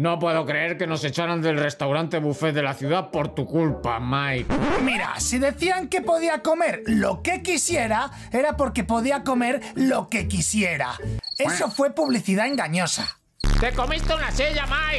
No puedo creer que nos echaran del restaurante buffet de la ciudad por tu culpa, Mike. Mira, si decían que podía comer lo que quisiera, era porque podía comer lo que quisiera. Eso fue publicidad engañosa. ¡Te comiste una silla, Mike!